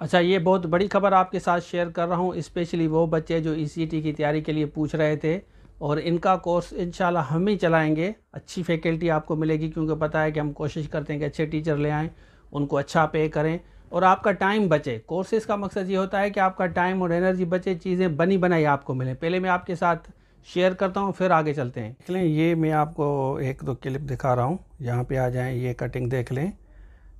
अच्छा ये बहुत बड़ी खबर आपके साथ शेयर कर रहा हूँ स्पेशली वो बच्चे जो ई e की तैयारी के लिए पूछ रहे थे और इनका कोर्स इन हम ही चलाएँगे अच्छी फैकल्टी आपको मिलेगी क्योंकि पता है कि हम कोशिश करते हैं कि अच्छे टीचर ले आएँ उनको अच्छा पे करें और आपका टाइम बचे कोर्सेज़ का मकसद ये होता है कि आपका टाइम और एनर्जी बचे चीज़ें बनी बनाई आपको मिलें पहले मैं आपके साथ शेयर करता हूँ फिर आगे चलते हैं देख लें ये मैं आपको एक दो क्लिप दिखा रहा हूँ यहाँ पे आ जाएँ ये कटिंग देख लें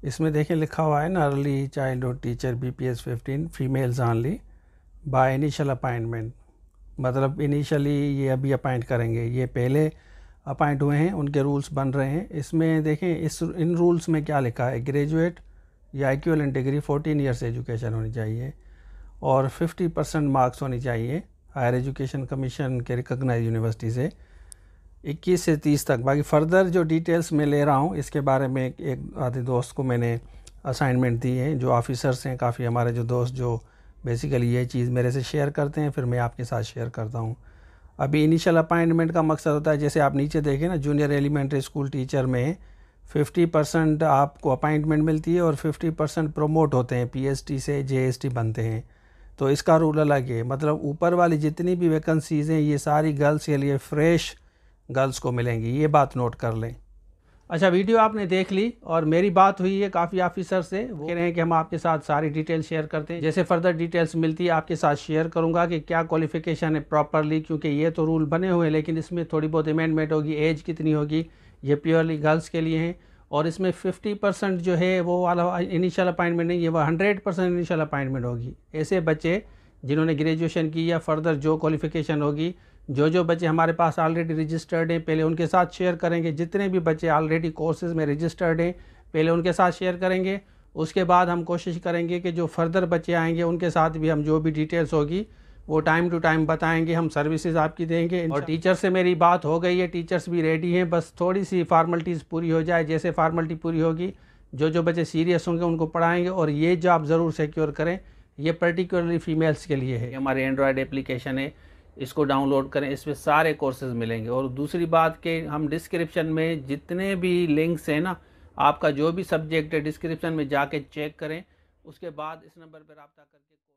इसमें देखें लिखा हुआ है ना early childhood teacher B P S fifteen females only by initial appointment मतलब इनिशियली ये अभी अपॉइंट करेंगे ये पहले अपॉइंट हुए हैं उनके रूल्स बन रहे हैं इसमें देखें इस इन रूल्स में क्या लिखा है ग्रेजुएट या इक्वलेंट डिग्री 14 ईयर्स एजुकेशन होनी चाहिए और 50 परसेंट मार्क्स होनी चाहिए हायर एजुकेशन कमीशन के रिकगनाइज यूनिवर्सिटी से इक्कीस से तीस तक बाकी फ़र्दर जो डिटेल्स मैं ले रहा हूँ इसके बारे में एक, एक आधे दोस्त को मैंने असाइनमेंट दी है जो ऑफिसर्स हैं काफ़ी हमारे जो दोस्त जो बेसिकली ये चीज़ मेरे से शेयर करते हैं फिर मैं आपके साथ शेयर करता हूँ अभी इनिशियल अपॉइंटमेंट का मकसद होता है जैसे आप नीचे देखें ना जूनियर एलिमेंट्री स्कूल टीचर में 50 परसेंट आपको अपॉइंटमेंट मिलती है और 50 परसेंट प्रोमोट होते हैं पीएसटी से जेएसटी बनते हैं तो इसका रूल अलग है मतलब ऊपर वाली जितनी भी वैकेंसीज़ हैं ये सारी गर्ल्स के लिए फ़्रेश गर्ल्स को मिलेंगी ये बात नोट कर लें अच्छा वीडियो आपने देख ली और मेरी बात हुई है काफ़ी ऑफिसर से वो कह रहे हैं कि हम आपके साथ सारी डिटेल शेयर करते हैं जैसे फर्दर डिटेल्स मिलती है आपके साथ शेयर करूंगा कि क्या क्वालिफिकेशन है प्रॉपरली क्योंकि ये तो रूल बने हुए हैं लेकिन इसमें थोड़ी बहुत अमेंडमेंट होगी एज कितनी होगी ये प्योरली गर्ल्स के लिए हैं और इसमें फिफ्टी परसेंट जो है वो वाला इनिशियल अपॉइंटमेंट नहीं है वह हंड्रेड परसेंट इनिशियल अपॉइंटमेंट होगी ऐसे बच्चे जिन्होंने ग्रेजुएशन की या फर्दर जो क्वालिफिकेशन होगी जो जो बच्चे हमारे पास ऑलरेडी रजिस्टर्ड हैं पहले उनके साथ शेयर करेंगे जितने भी बच्चे ऑलरेडी कोर्सेज में रजिस्टर्ड हैं पहले उनके साथ शेयर करेंगे उसके बाद हम कोशिश करेंगे कि जो फर्दर बच्चे आएंगे उनके साथ भी हम जो भी डिटेल्स होगी वो टाइम टू टाइम बताएंगे हम सर्विसेज आपकी देंगे और टीचर से मेरी बात हो गई है टीचर्स भी रेडी हैं बस थोड़ी सी फार्मलिटीज़ पूरी हो जाए जैसे फार्मलिटी पूरी होगी जो जो बच्चे सीरियस होंगे उनको पढ़ाएंगे और ये जॉब ज़रूर सिक्योर करें ये पर्टिकुलरली फ़ीमेल्स के लिए है हमारे एंड्रॉयड एप्लीकेशन है इसको डाउनलोड करें इसमें सारे कोर्सेज मिलेंगे और दूसरी बात के हम डिस्क्रिप्शन में जितने भी लिंक्स हैं ना आपका जो भी सब्जेक्ट है डिस्क्रिप्शन में जाके चेक करें उसके बाद इस नंबर पर रबता करके